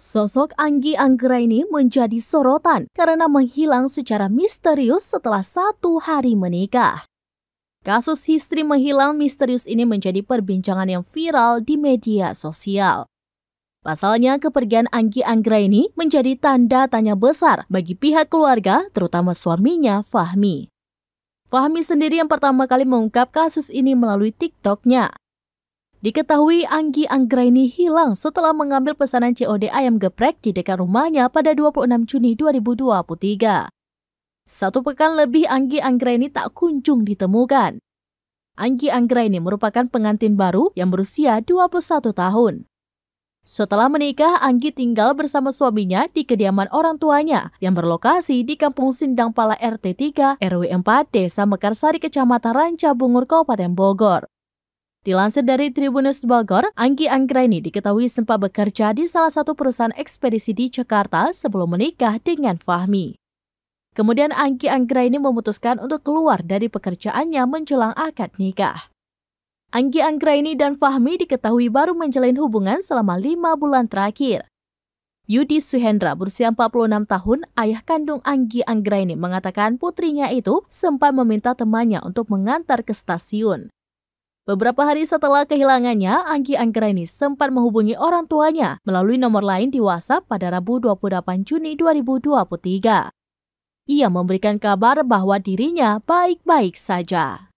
Sosok Anggi Anggra ini menjadi sorotan karena menghilang secara misterius setelah satu hari menikah. Kasus istri menghilang misterius ini menjadi perbincangan yang viral di media sosial. Pasalnya, kepergian Anggi Anggra ini menjadi tanda tanya besar bagi pihak keluarga, terutama suaminya, Fahmi. Fahmi sendiri yang pertama kali mengungkap kasus ini melalui TikToknya. Diketahui Anggi Anggraini hilang setelah mengambil pesanan COD ayam geprek di dekat rumahnya pada 26 Juni 2023. Satu pekan lebih Anggi Anggraini tak kunjung ditemukan. Anggi Anggraini merupakan pengantin baru yang berusia 21 tahun. Setelah menikah, Anggi tinggal bersama suaminya di kediaman orang tuanya yang berlokasi di Kampung Sindang Sindangpala RT 3, RW 4, Desa Mekarsari, Kecamatan Ranca Bungur, Kabupaten Bogor. Dilansir dari Tribunus Bogor, Anggi Anggraini diketahui sempat bekerja di salah satu perusahaan ekspedisi di Jakarta sebelum menikah dengan Fahmi. Kemudian Anggi Anggraini memutuskan untuk keluar dari pekerjaannya menjelang akad nikah. Anggi Anggraini dan Fahmi diketahui baru menjalin hubungan selama lima bulan terakhir. Yudi Suhendra berusia 46 tahun, ayah kandung Anggi Anggraini mengatakan putrinya itu sempat meminta temannya untuk mengantar ke stasiun. Beberapa hari setelah kehilangannya, Anggi Anggraini sempat menghubungi orang tuanya melalui nomor lain di WhatsApp pada Rabu 28 Juni 2023. Ia memberikan kabar bahwa dirinya baik-baik saja.